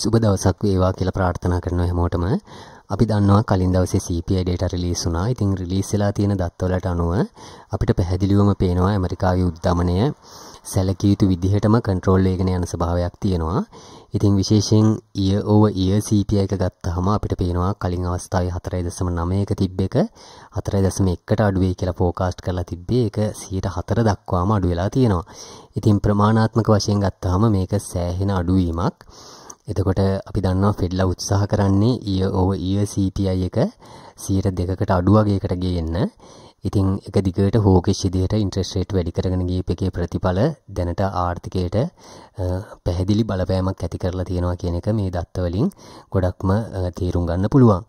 සුබ දවසක් වේවා කියලා ප්‍රාර්ථනා කරනවා හැමෝටම. අපි දන්නවා කලින් දවසේ CPI data release වුණා. ඉතින් release වෙලා තියෙන දත්වලට අනුව අපිට පැහැදිලිවම පේනවා ඇමරිකාවේ උද්දමනය සැලකිය යුතු විදිහටම කන්ට්‍රෝල් වේගෙන යන ස්වභාවයක් තියෙනවා. ඉතින් විශේෂයෙන් year over year CPI එක ගත්තාම අපිට පේනවා කලින් අවස්ථාවේ 4.9ක තිබ්බ එක 4.1කට අඩු වෙයි කියලා forecast කරලා තිබ්බේ ඒක 104 දක්වාම අඩු වෙලා තියෙනවා. ඉතින් ප්‍රමාණාත්මක වශයෙන් ගත්තාම මේක සෑහෙන අඩුවීමක්. එතකොට අපි දන්නවා ෆෙඩ්ලා උත්සාහ කරන්නේ ඊය ඕව ඊය e CPI එක 2%කට අඩු වගේකට ගේන්න. ඉතින් එක දිගට හෝකිෂ් විදිහට ඉන්ට්‍රස්ට් රේට් වැඩි කරගෙන ගියප එකේ ප්‍රතිඵල දැනට ආර්ථිකයට පැහැදිලි බලපෑමක් ඇති කරලා තියෙනවා කියන එක මේ දත්ත වලින් ගොඩක්ම තේරුම් ගන්න පුළුවන්.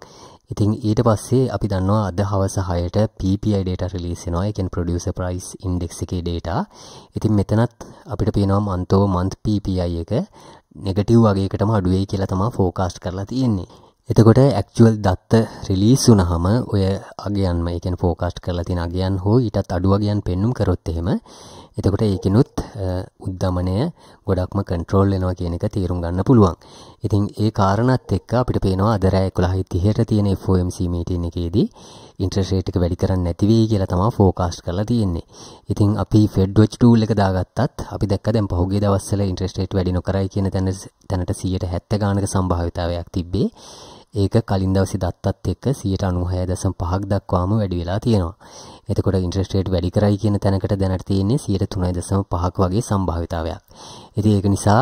ඉතින් ඊට පස්සේ අපි දන්නවා අද හවස 6ට PPI data release වෙනවා. ඒ කියන්නේ producer price index එකේ data. ඉතින් මෙතනත් අපිට පේනවා month over month PPI එක නෙගටව් වගේකටම අඩුවේ කියලා තමා ෆෝකාස්ට් කරලා තියෙන්නේ එතකොට ඇක්චුවල් දත්ත රිලීස් වුනහම ඔය අගයන්ම එකෙන් ෆෝකාස්ට් කරලා තියෙන අගයන් හෝ ඊටත් අඩු අගයන් පෙන්눔 කරොත් එහෙම එතකොට ඒකිනුත් උද්දමනය ගොඩක්ම කන්ට්‍රෝල් වෙනවා කියන එක තේරුම් ගන්න පුළුවන්. ඉතින් ඒ කාරණත් එක්ක අපිට පේනවා අද රෑ 11:30ට තියෙන FOMC මීටින් එකේදී ඉන්ටරෙස්ට් රේට් එක වැඩි කරන්න නැති වෙයි කියලා තමයි ෆෝකාස්ට් කරලා තියෙන්නේ. ඉතින් අපි Fed Watch tool එක දාගත්තත් අපි දැක්ක දැන් පහුගිය දවස්වල ඉන්ටරෙස්ට් රේට් වැඩි නොකරයි කියන තැන තැනට 170 ගානක සම්භාවිතාවයක් තිබ්බේ. ඒක කලින් දවසේ දත්තත් එක්ක 96.5ක් දක්වාම වැඩි වෙලා තියෙනවා. එතකොට ඉන්ටරෙස්ට් රේට් වැඩි කරයි කියන තැනකට දැනට තියෙන්නේ 3.5ක් වගේ සම්භාවිතාවයක්. ඉතින් ඒක නිසා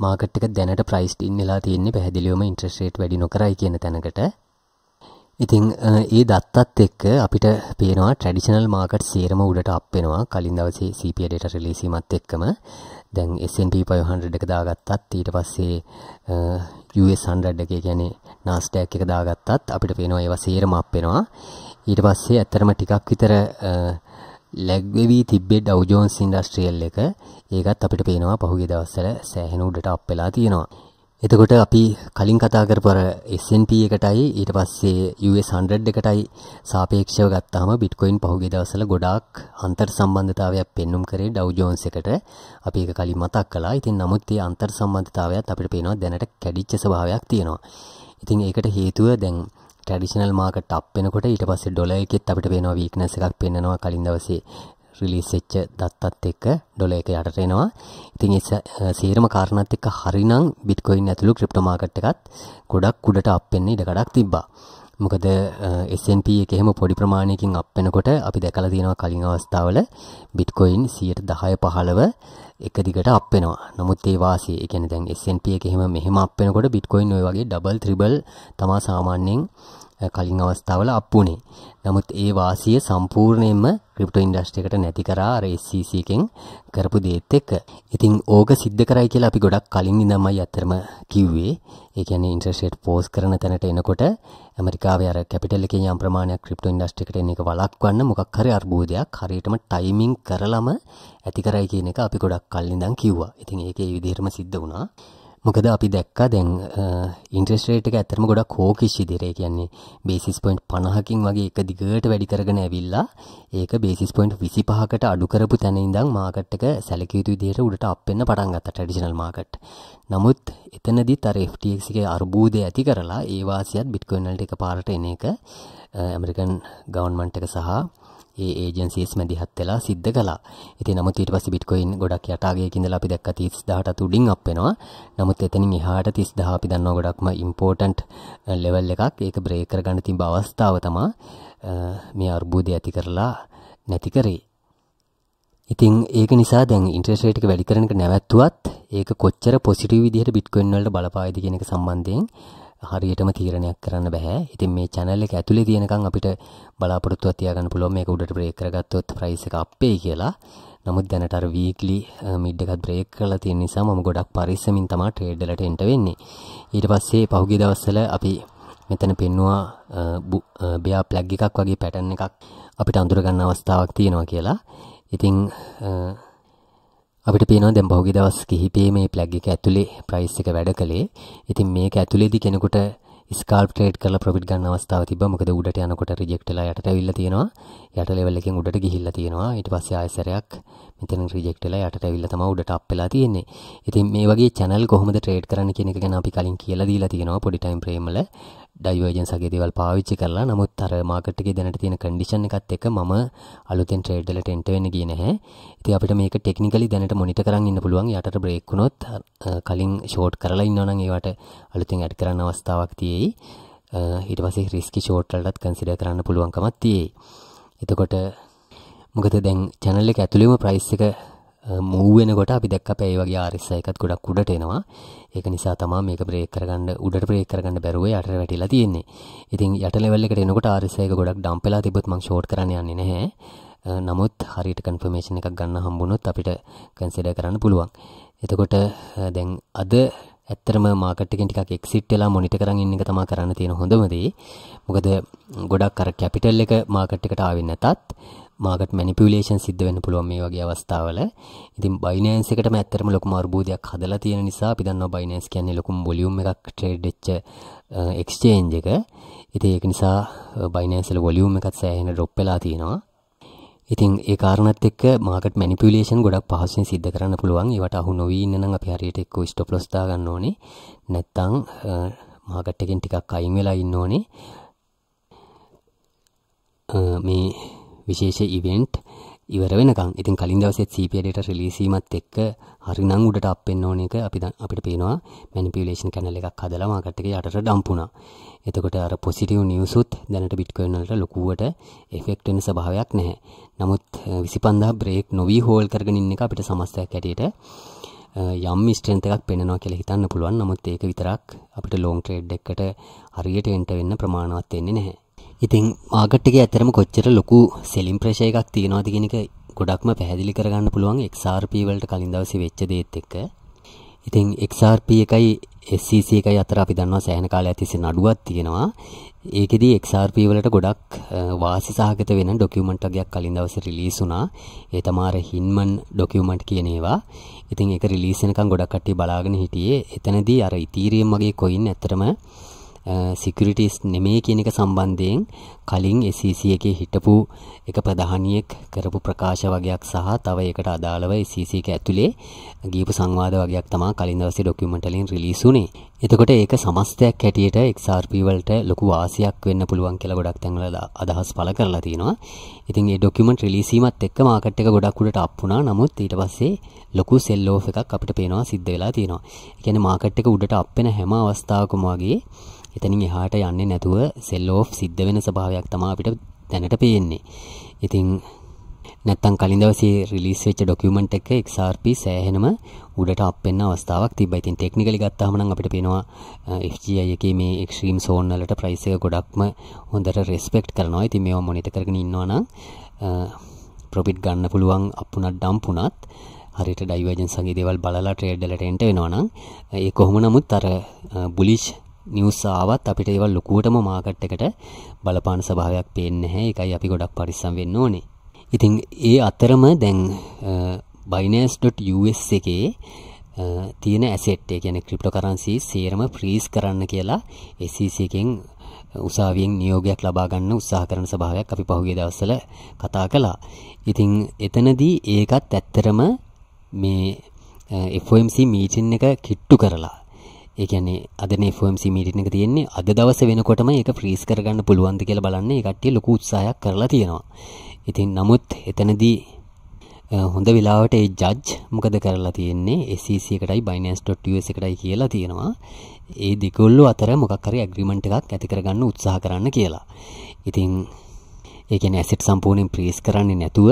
මාකට් එක දැනට ප්‍රයිස් ඉන් වෙලා තියෙන්නේ පැහැදිලිවම ඉන්ට්‍රස්ට් රේට් වැඩි නොකරයි කියන තැනකට. ඉතින් ඒ දත්තත් එක්ක අපිට පේනවා ට්‍රැඩිෂනල් මාකට් සේරම උඩට අප් වෙනවා කලින් දවසේ CPI data release වීමත් එක්කම. දැන් S&P 500 එක දාගත්තත් ඊට පස්සේ US 100 එක කියන්නේ Nasdaq එක දාගත්තත් අපිට පේනවා ඒවා සේරම අප් වෙනවා. ඊට පස්සේ ඇත්තටම ටිකක් විතර ලැග්වෙවී තිබ්බෙ ඩව්ජෝන්ස් ඉන්ඩස්ට්‍රියල් එක ඒකත් අපිට පේනවා පහුගේ දවස්සල සෑහෙන උඩට අප් වෙලා තියෙනවා. එතකොට අපි කලින් කතා කරපර S&P එකටයි ඊට පස්සේ US 100 එකටයි සාපේක්ෂව ගත්තාම බිට්කොයින් පහුගේ දවස්වල ගොඩාක් අන්තර් සම්බන්ධතාවයක් පෙන්눔 කරේ ඩව් ජෝන්ස් එකට. අපි ඒක කලින් මතක් කළා. ඉතින් නමුත් මේ අන්තර් සම්බන්ධතාවයත් අපිට පේනවා දැනට කැඩිච්ච ස්වභාවයක් තියෙනවා. ඉතින් ඒකට හේතුව දැන් ට්‍රඩිෂනල් මාකට අප්පෙනකොට ඊට පස්සේ ඩොල එකෙත් අපිට පේනවා වීක්නස් එකක් පෙන්නනවා කලින් දවසේ රිලීස් වෙච්ච දත්තත් එක්ක ඩොල එක යටට එනවා. ඉතින් ඒ සේරම කාරණාත් එක්ක හරිනම් බිට්කොයින් ඇතුළු ක්‍රිප්ටෝ මාකට් එකත් ගොඩක් උඩට අප් වෙන්න ඉඩ කඩක් තිබ්බා. මොකද S&P එක එහෙම පොඩි ප්‍රමාණයකින් අප් වෙනකොට අපි දැකලා තියෙනවා කලින් අවස්ථාවල Bitcoin 10 15 එක දිගට අප් වෙනවා. නමුත් ඒ වාසිය, ඒ කියන්නේ දැන් S&P එක එහෙම මෙහෙම අප් වෙනකොට Bitcoin ওই වගේ double triple තමයි සාමාන්‍යයෙන් කලින් අවස්ථාවල අප් වුණේ. නමුත් ඒ වාසිය සම්පූර්ණයෙන්ම ක්‍රිප්ටෝ ඉන්ඩස්ට්‍රි එකට නැති කරා අර SEC එකෙන් කරපු දේත් එක්ක. ඉතින් ඕක සිද්ධ කරයි කියලා අපි ගොඩක් කලින් ඉඳන්මයි අත්‍තරම කිව්වේ. ඒ කියන්නේ ඉන්ටරෙස්ට් රේට් පෝස් කරන තැනට එනකොට ඇමරිකාවේ අර කැපිටල් එකේ යම් ප්‍රමාණයක් ක්‍රිප්ටෝ ඉන්ඩස්ට්‍රි එකට එන එක වළක්වන්න මොකක් හරි අර්බුදයක් හරියටම ටයිමින් කරලම ඇති කරයි කියන එක අපි ගොඩක් කලින් ඉඳන් කිව්වා. ඉතින් ඒකේ විදිහටම සිද්ධ වුණා. මොකද අපි දැක්කා දැන් ඉන්ට්‍රස් රේට් එක ඇත්තටම ගොඩක් හෝකිෂ් ඉදිරියේ කියන්නේ බේසිස් පොයින්ට් 50කින් වගේ එක දිගට වැඩි කරගෙන ඇවිල්ලා ඒක බේසිස් පොයින්ට් 25කට අඩු කරපු තැන ඉඳන් මාකට් එක සැලකිය යුතු විදිහට උඩට අප් වෙන්න පටන් ගත්තා ට්‍රැඩිෂනල් මාකට්. නමුත් එතනදිත් අර FTX එකේ අර්බුදය ඇති කරලා ඒ වාසියත් බිට්කොයින් වලට එකපාරට එන එක ඇමරිකන් ගවර්න්මන්ට් එක සහ ඒ ඒජන්සිස් මැදිහත් වෙලා සිද්ධ කළා. ඉතින් නමුත් ඊට පස්සේ බිට්කොයින් ගොඩක් යටාගයක ඉඳලා අපි දැක්කා 30000ට උඩින් අප් වෙනවා. නමුත් එතනින් එහාට 30000 අපි දන්නවා ගොඩක්ම ඉම්පෝටන්ට් ලෙවල් එකක්. ඒක බ්‍රේක් කරගන්න තිබ්බ අවස්ථාව තමයි මේ අර්බුදය ඇති කරලා නැති කරේ. ඉතින් ඒක නිසා දැන් ඉන්ට්‍රෙස්ට් රේට් එක වැඩි කරන එක නැවැත්තුවත් ඒක කොච්චර පොසිටිව් විදිහට බිට්කොයින් වලට බලපායිද කියන එක සම්බන්ධයෙන් හරියටම තීරණයක් කරන්න බෑ. ඉතින් මේ channel එක ඇතුලේ තියෙනකන් අපිට බලාපොරොත්තුවක් තියාගන්න පුළුවන් මේක උඩට break කරගත්තොත් price එක up වෙයි කියලා. නමුත් දැනට අර weekly mid එකත් break කරලා තියෙන නිසා මම ගොඩක් පරිස්සමින් තමයි trade වලට එන්ට වෙන්නේ. ඊට පස්සේ පහුගිය දවස්වල අපි මෙතන පෙන්නවා බෙයා ප්ලග් එකක් වගේ pattern එකක් අපිට අඳුර ගන්න අවස්ථාවක් තියෙනවා කියලා. ඉතින් අපිට පේනවා දැන් පහුගිය දවස් කිහිපයේ මේ ප්ලග් එක ඇතුලේ ප්‍රයිස් එක වැඩ කළේ. ඉතින් මේක ඇතුලේදී කෙනෙකුට ස්කාල්ප් ට්‍රේඩ් කරලා ප්‍රොෆිට් ගන්න අවස්ථාව තිබ්බා. මොකද උඩට යනකොට රිජෙක්ට් වෙලා යටට ඇවිල්ලා තියෙනවා. යට level එකෙන් උඩට ගිහිල්ලා තියෙනවා. ඊට පස්සේ ආයෙ සැරයක් මෙතන රිජෙක්ට් වෙලා යටට ඇවිල්ලා තමයි උඩට අප් වෙලා තියෙන්නේ. ඉතින් මේ වගේ channel කොහොමද ට්‍රේඩ් කරන්න කියන එක ගැන අපි කලින් කියලා දීලා තියෙනවා පොඩි time frame වල. ඩයිවර්ජන්ස් වගේ දේවල් පාවිච්චි කරලා නමුත් අර මාකට් එකේ දැනට තියෙන කන්ඩිෂන් එකත් එක්ක මම අලුතෙන් ට්‍රේඩ් වලට එන්ටර් වෙන්න ගියේ නැහැ. ඉතින් අපිට මේක ටෙක්නිකලි දැනට මොනිටර් කරන් ඉන්න පුළුවන්. යටට බ්‍රේක් වුණොත් කලින් ෂෝට් කරලා ඉන්නවා නම් ඒවට අලුතෙන් ඇඩ් කරන්න අවස්ථාවක් තියෙයි. ඊට පස්සේ රිස්කි ෂෝට් වලටත් කන්සිඩර් කරන්න පුළුවන්කමක් තියෙයි. එතකොට මොකද දැන් channel එක ඇතුළේම price එක මූ වෙනකොට අපි දැක්ක අපේ ඒ වගේ RSI එකත් ගොඩක් උඩට එනවා. ඒක නිසා තමයි මේක බ්‍රේක් කරගන්න උඩට බ්‍රේක් කරගන්න බැරුව යට වැටිලා තියෙන්නේ. ඉතින් යට ලෙවල් එකට එනකොට RSI එක ගොඩක් ඩම්ප් වෙලා තිබ්බොත් මම ෂෝට් කරන්න යන්නේ නැහැ. නමුත් හරියට කන්ෆර්මේෂන් එකක් ගන්න හම්බුනොත් අපිට කන්සිඩර් කරන්න පුළුවන්. එතකොට දැන් අද ඇත්තරම මාකට් එකෙන් ටිකක් එක්සිට් වෙලා මොනිටර් කරන් ඉන්න එක තමයි කරන්න තියෙන හොඳම දේ. මොකද ගොඩක් අර කැපිටල් එක මාකට් එකට ආවෙ නැතත් මාකට් මැනිපියුලේෂන් සිද්ධ වෙන්න පුළුවන් මේ වගේ අවස්ථාවල. ඉතින් Binance එකටම ඇත්තටම ලොකුම අර්බුදයක් හදලා තියෙන නිසා අපි දන්නවා Binance කියන්නේ ලොකුම වොලියුම් එකක් ට්‍රේඩ් වෙච්ච exchange එක. ඉතින් ඒක නිසා Binance වල වොලියුම් එකත් සෑහෙන drop වෙලා තියෙනවා. ඉතින් ඒ කාරණත් එක්ක මාකට් මැනිපියුලේෂන් ගොඩක් පහසුවෙන් සිද්ධ කරන්න පුළුවන්. ඒවට අහු නොවී ඉන්න නම් අපි හරියට එක්ක stop loss දා ගන්න ඕනේ. නැත්තම් මාකට් එකෙන් ටිකක් අයින් වෙලා ඉන්න ඕනේ. මේ විශේෂ ඉවෙන්ට් ඉවර වෙනකම් ඉතින් කලින් දවසෙත් CPDට රිලීස් වීමත් එක්ක හරිනම් උඩට අප් වෙන්න ඕන එක අපි අපිට පේනවා මැනිපියුලේෂන් කැනල් එකක් හදලා මාකට් එකේ යටට ඩම්ප් වුණා. එතකොට අර පොසිටිව් නිවුස් උත් දැනට බිට්කොයින් වලට ලොකුවට එෆෙක්ට් වෙන ස්වභාවයක් නැහැ. නමුත් 25000 බ්‍රේක් නොවි හෝල්ඩ් කරගෙන ඉන්න එක අපිට සමස්තයක් ඇටියට යම් ස්ට්‍රෙන්ත් එකක් පෙන්නවා කියලා හිතන්න පුළුවන්. නමුත් ඒක විතරක් අපිට ලොං ට්‍රේඩ් එකකට හරියට එන්ට වෙන්න ප්‍රමාණවත් වෙන්නේ නැහැ. ඉතින් ආගට්ටික ඇතරම කොච්චර ලොකු සෙලිම් ප්‍රශය එකක් තියෙනවාද කෙනෙක ගොඩක්ම පැහැදිලි කරගන්න පුළුවන් එක්RP වලට කලින් දවසේ වෙච්ච දේත් එක්ක. ඉතින් XRP එකයි SCC e එකයි අතර අපි දන්නවා සෑහෙන කාලයක් තිස්සේ නඩුවක් තියෙනවා. ඒකෙදී XRP වලට ගොඩක් වාසි සහගත වෙන ඩොකියුමන්ට් වර්ගයක් කලින් දවසේ රිලීස් වුණා. ඒ තමයි හින්මන් ඩොකියුමන්ට් කියන ඒවා. ඉතින් ඒක රිලීස් වෙනකන් ගොඩක් කට්ටිය බලාගෙන හිටියේ. එතනදී අර ඉතීරියම් වගේ කොයින් ඇත්තරම සිකියුරිටිස් නෙමෙයි කියන එක සම්බන්ධයෙන් කලින් SEC එකේ හිටපු එක ප්‍රධානියෙක් කරපු ප්‍රකාශ වගයක් සහ තව ඒකට අදාළව SEC එක ඇතුලේ ගියපු සංවාද වගයක් තමයි කලින් දවසේ ડોකියුමන්ට් වලින් රිලීස් වුනේ. එතකොට ඒක සමස්තයක් හැටියට XRP වලට ලොකු වාසියක් වෙන්න පුළුවන් කියලා ගොඩක් තැන්වල අදහස් පළ කරලා තිනවා. ඉතින් ඒ ડોකියුමන්ට් රිලීස් වීමත් එක්ක මාකට් එක ගොඩක් උඩට අප් වුණා. නමුත් ඊට පස්සේ ලොකු සෙල් ඕෆ් එකක් අපිට පේනවා සිද්ධ වෙලා තියෙනවා. ඒ කියන්නේ මාකට් එක උඩට අප් වෙන හැම අවස්ථාවකම වගේ එතනින් එහාට යන්නේ නැතුව සෙල් ඕෆ් සිද්ධ වෙන ස්වභාවයක් තමයි අපිට දැනට පේන්නේ. ඉතින් නැත්තම් කලින් දවසේ රිලීස් වෙච්ච ඩොකියුමන්ට් එක XRP සෑහෙනම උඩට අප් වෙන්න අවස්ථාවක් තිබ්බා. ඉතින් ටෙක්නිකලි ගත්තාම නම් අපිට පේනවා FGI එකේ මේ එක්ස්ට්‍රීම් සෝන් වලට ප්‍රයිස් එක ගොඩක්ම හොඳට රෙස්පෙක්ට් කරනවා. ඉතින් මේවා මොනිටර් කරගෙන ඉන්නවා නම් ප්‍රොපිට් ගන්න පුළුවන් අපුණත් ඩම්පුණත් හරියට ඩයිවර්ජන්ස් වගේ දේවල් බලලා ට්‍රේඩ් වලට එන්ට වෙනවා නම් ඒ කොහොම නමුත් අර බුලිෂ් නිවස් ආවත් අපිට ඒවල් ලොකුවටම මාකට් එකට බලපාන ස්වභාවයක් පේන්නේ නැහැ. ඒකයි අපි ගොඩක් පරිස්සම් වෙන්න ඕනේ. ඉතින් ඒ අතරම දැන් binance.us එකේ තියෙන ඇසෙට් ඒ කියන්නේ ක්‍රිප්ටෝකරන්සි සේරම ෆ්‍රීස් කරන්න කියලා SEC එකෙන් උසාවියෙන් නියෝගයක් ලබා ගන්න උත්සාහ කරන ස්වභාවයක් අපි පහුගිය දවස්වල කතා කළා. ඉතින් එතනදී ඒකත් ඇත්තරම මේ FOMC මීටින් එක කිට්ටු කරලා ඒ කියන්නේ අද මේ FOMC මීටින් එක තියෙන්නේ අද දවසේ වෙනකොටම ඒක ෆ්‍රීස් කරගන්න පුළුවන්ද කියලා බලන්න ඒ කට්ටිය ලොකු උත්සාහයක් කරලා තියෙනවා. ඉතින් නමුත් එතනදී හොඳ වෙලාවට ඒ ජජ් මොකද කරලා තියෙන්නේ SEC එකටයි Binance.us එකටයි කියලා තියෙනවා. ඒ දෙකොල්ලෝ අතර මොකක් හරි ඇග්‍රීමන්ට් එකක් ඇති කරගන්න උත්සාහ කරන්න කියලා. ඉතින් ඒ කියන්නේ ඇසට් සම්පූර්ණයෙන් ප්‍රීස් කරන්නේ නැතුව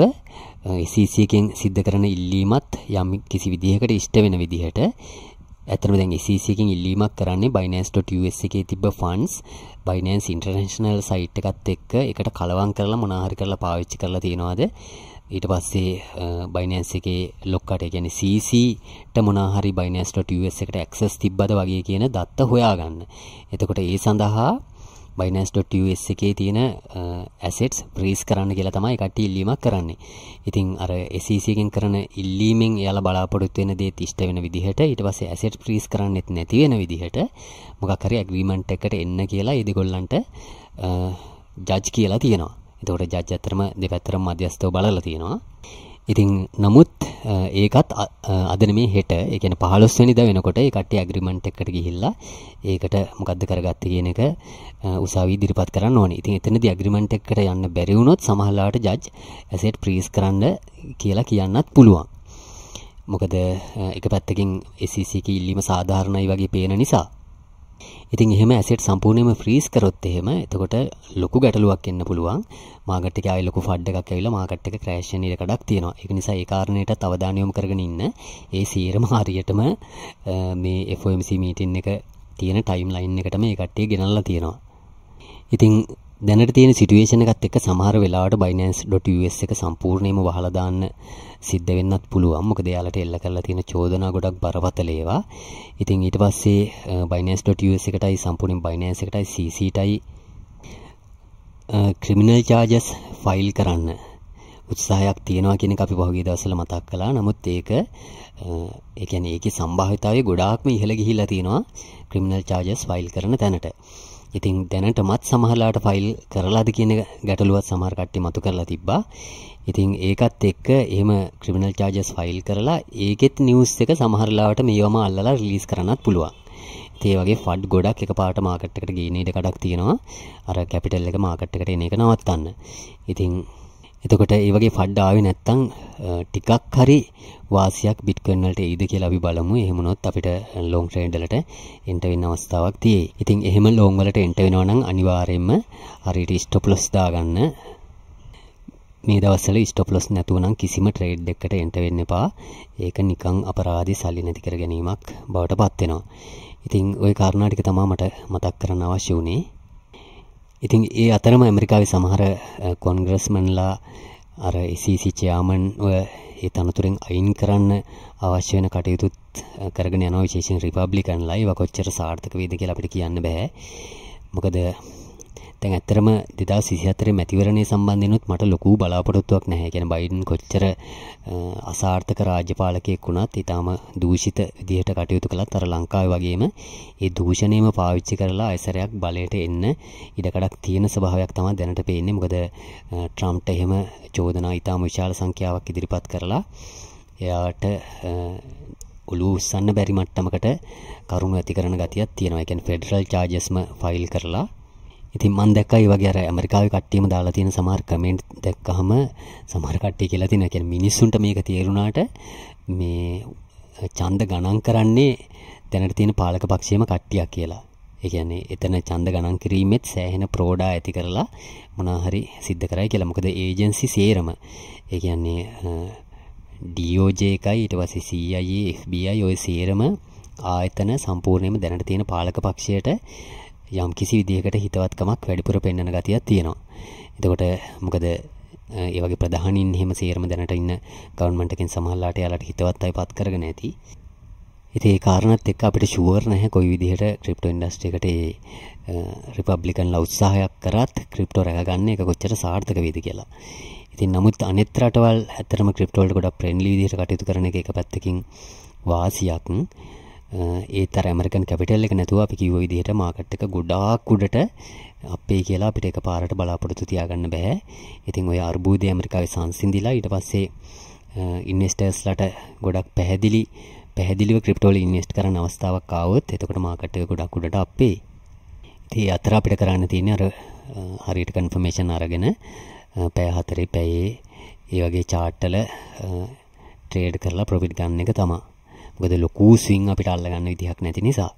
SEC එකෙන් සිද්ධ කරන ඉල්ලීමත් යම් කිසි විදිහකට ඉෂ්ට වෙන විදිහට ඇතනම දැන් SECකින් ඉල්ලීමක් කරන්නේ Binance.us එකේ තිබ්බ ෆන්ඩ්ස් Binance International සයිට් එකත් එක්ක ඒකට කලවම් කරලා මොනාහරි කරලා පාවිච්චි කරලා තියනවාද ඊට පස්සේ Binance එකේ ලොක්කට ඒ කියන්නේ CC e ට මොනාහරි Binance.us එකට access තිබ්බද වගේ කියන දත්ත හොයාගන්න. එතකොට ඒ සඳහා බයිනස්.us එකේ තියෙන ඇසෙට්ස් ප්‍රීස් කරන්න කියලා තමයි කට්ටිය ඉල්ලීමක් කරන්නේ. ඉතින් අර SEC එකෙන් කරන ඉල්ලීමෙන් එයාලා බලාපොරොත්තු වෙන දේත් ඉෂ්ට වෙන විදිහට ඊට පස්සේ ඇසෙට් ප්‍රීස් කරන්නෙත් නැති වෙන විදිහට මොකක් හරි ඇග්‍රීමන්ට් එකකට එන්න කියලා ඒගොල්ලන්ට ජජ් කියලා තියෙනවා. එතකොට ජජ් අතරම දෙපැත්තරම මධ්‍යස්ථව බලලා තියෙනවා. ඉතින් නමුත් ඒකත් අදන මේ හෙට එකන පහලොස්වනිද වෙනකොට එකට ඇග්‍රිමන්ට් එකට ගිහිල්ලා ඒකට මොකක්ද කරගත්ත කියන එක උසාවි දිරිපත් කරන්න ඕන ඉතින් එතනද ඇග්‍රිමන්ට් එකට යන්න බැරිවුණොත් සමහලාට ජජ් ඇසෙට් ප්‍රීස් කරන්න කියලා කියන්නත් පුළුවන් මොකද එක පැත්තකින් එසිසික e ඉල්ලීම සාධාරණයි වගේ පේන නිසා ඉතින් එහෙම ඇසෙට් සම්පූර්ණයෙන්ම ෆ්‍රීස් කරොත් එහෙම එතකොට ලොකු ගැටලුවක් එන්න පුළුවන්. මාකට් එකේ ආයෙ ලොකු ෆඩ් එකක් ඇවිල්ලා මාකට් එක ක්‍රෑෂ් වෙන ඉඩකඩක් තියෙනවා. ඒක නිසා ඒ කාරණේටත් අවධානය යොමු කරගෙන ඉන්න. ඒ සියරම හරියටම මේ FOMC මීටින් එක තියෙන ටයිම් ලයින් එකට මේ කට්ටිය ගෙනල්ලා තියෙනවා. ඉතින් දැනට තියෙන සිටුවේෂන් එකත් එක්ක සමහර වෙලාවට Binance.us එක සම්පූර්ණයෙන්ම වහලා දාන්න සිද්ධ වෙන්නත් පුළුවන්. මොකද එයාලට එල්ල කරලා තියෙන චෝදනා ගොඩක් බරපතල ඒවා. ඉතින් ඊට පස්සේ Binance.us එකටයි සම්පූර්ණයෙන් Binance එකටයි CC-ටයි ක්‍රිමිනල් charges ෆයිල් කරන්න උත්සාහයක් තියෙනවා කියන එක අපි පහුගිය දවස්වල මතක් කළා. නමුත් ඒක ඒ කියන්නේ ඒකේ සම්භාවිතාවය ගොඩාක්ම ඉහළ ගිහිලා තියෙනවා ක්‍රිමිනල් charges ෆයිල් කරන තැනට. ඉතින් දැනටමත් සමහරලාට ෆයිල් කරලාද කියන ගැටලුවත් සමහර කට්ටිය මතු කරලා තිබ්බා. ඉතින් ඒකත් එක්ක එහෙම ක්‍රිමිනල් charges ෆයිල් කරලා ඒකෙත් නිවුස් එක සමහරලාට මේවම අල්ලලා රිලීස් කරන්නත් පුළුවන්. ඒ වගේ ෆඩ් ගොඩක් එකපාරට මාකට් එකට ගේන ඉඩ කඩක් තියෙනවා. අර කැපිටල් එක මාකට් එකට එන එක නවත්තන්න. ඉතින් එතකොට ඒ වගේ ෆඩ් ආවේ නැත්තම් ටිකක් හරි වාසියක් බිට්කොයින් වලට එයිද කියලා අපි බලමු. එහෙම වුණොත් අපිට ලොං ට්‍රේඩ් වලට එන්ටර් වෙන්න අවස්ථාවක් තියෙයි. ඉතින් එහෙම ලොං වලට එන්ටර් වෙනවා නම් අනිවාර්යයෙන්ම හරියට ස්ටොප් ලොස් දාගන්න. මේ දවස්වල ස්ටොප් ලොස් නැතුව නම් කිසිම ට්‍රේඩ් එකකට එන්ටර් වෙන්න එපා. ඒක නිකන් අපරාධي සල්ලි නැති කර ගැනීමක් බවට පත් වෙනවා. ඉතින් ওই කාරණා ටික තමයි මට මතක් කරන්න අවශ්‍ය වුණේ. ඉතින් ඒ අතරම ඇමරිකාවේ සමහර කොන්ග්‍රස්මන්ලා අර ECC චෙයාමන් ඔය ඒ තනතුරෙන් අයින් කරන්න අවශ්‍ය වෙන කටයුතුත් කරගෙන යනවා විශේෂයෙන් රිපබ්ලිකන්ලා ඒක කොච්චර සාර්ථක වේද කියලා අපිට කියන්න බෑ. මොකද දැන් ඇත්තරම 2024 මැතිවරණය සම්බන්ධෙනුත් මට ලොකු බලාපොරොත්තුවක් නැහැ. කියන්නේ බයිඩන් කොච්චර අසාර්ථක රාජ්‍යපාලකයෙක් වුණත් ඊටාම දූෂිත විදිහට කටයුතු කළත් අර ලංකාවේ වගේම ඒ දූෂණයම පාවිච්චි කරලා අයසරයක් බලයට එන්න ඉඩකඩක් තියෙන ස්වභාවයක් තමයි දැනට පේන්නේ. මොකද ට්‍රම්ප්ට එහෙම චෝදනා ඊටාම විශාල සංඛ්‍යාවක් ඉදිරිපත් කරලා එයාට ඔලුව උස්සන්න බැරි මට්ටමකට කරුණු ඇති කරන ගතියක් තියෙනවා. ඒ කියන්නේ ෆෙඩරල් චාර්ජස්ම ෆයිල් කරලා ඉතින් මන් දැක්කා ඒ වගේ අර ඇමරිකාවේ කට්ටියම දාලා තියෙන සමහර කමෙන්ට් දැක්කහම සමහර කට්ටිය කියලා තියෙනවා. කියන්නේ මිනිස්සුන්ට මේක තේරුණාට මේ ඡන්ද ගණන් කරන්නේ දැනට තියෙන පාලක පක්ෂයේම කට්ටියක් කියලා. ඒකයන්නේ එතන ඡන්ද ගණන් කිරීමෙත් සෑහෙන ප්‍රෝඩා ඇති කරලා මොනාහරි සිද්ධ කරයි කියලා. මොකද ඒජන්සි සේරම. ඒ කියන්නේ DOJ එකයි ඊට පස්සේ CIA FBI ඔය සේරම ආයතන සම්පූර්ණයෙන්ම දැනට තියෙන පාලක පක්ෂයට යම් කිසි විදිහකට හිතවත්කමක් වැඩිපුර පෙන්වන ගතියක් තියෙනවා. එතකොට මොකද ඒ වගේ ප්‍රධානීන් එහෙම සේරම දැනට ඉන්න ගවර්න්මන්ට් එකෙන් සමහරලාට යාලට හිතවත් අය පත් කරගෙන ඇති. ඉතින් ඒ කාරණාත් එක්ක අපිට ෂුවර් නැහැ කොයි විදිහට ක්‍රිප්ටෝ ඉන්ඩස්ට්‍රි එකට ඒ රිපබ්ලිකන්ලා උත්සාහයක් කරත් ක්‍රිප්ටෝ රැකගන්න එක කොච්චර සාර්ථක වේද කියලා. ඉතින් නමුත් අනෙත් රටවල් ඇත්තටම ක්‍රිප්ටෝ වලට ගොඩක් ෆ්‍රෙන්ඩ්ලි විදිහට කටයුතු කරන එක එක පැත්තකින් වාසියක්. ඒත් අර ඇමරිකන් කැපිටල් එක නැතුව අපි කිව්ව විදිහට මාකට් එක ගොඩාක් උඩට අපේ කියලා අපිට එකපාරට බලාපොරොත්තු තියාගන්න බෑ. ඉතින් ওই අර්බුදය ඇමරිකාවේ සංසිඳිලා ඊට පස්සේ ඉන්වෙස්ටර්ස්ලට ගොඩක් පැහැදිලි පැහැදිලිව ක්‍රිප්ටෝල ඉන්වෙස්ට් කරන අවස්ථාවක් ආවොත් එතකොට මාකට් එක ගොඩක් උඩට අපේ. ඉතින් අතර අපිට කරන්න තියෙන්නේ අර හරියට කන්ෆර්මේෂන් අරගෙන පැය හතරේ පැයේ ඒ වගේ chart වල ට්‍රේඩ් කරලා ප්‍රොෆිට් ගන්න එක තමයි. මොකද ලොකු ස්විං අපිට අල්ලගන්න විදිහක් නැති නිසා.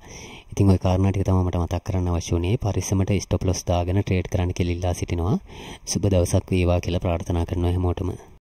ඉතින් ওই කාරණා ටික තමයි මට මතක් කරන්න අවශ්‍ය වුණේ. පරිස්සමට stop loss දාගෙන trade කරන්න කියලා ඉල්ලා සිටිනවා. සුබ දවසක් වේවා කියලා ප්‍රාර්ථනා කරනවා හැමෝටම.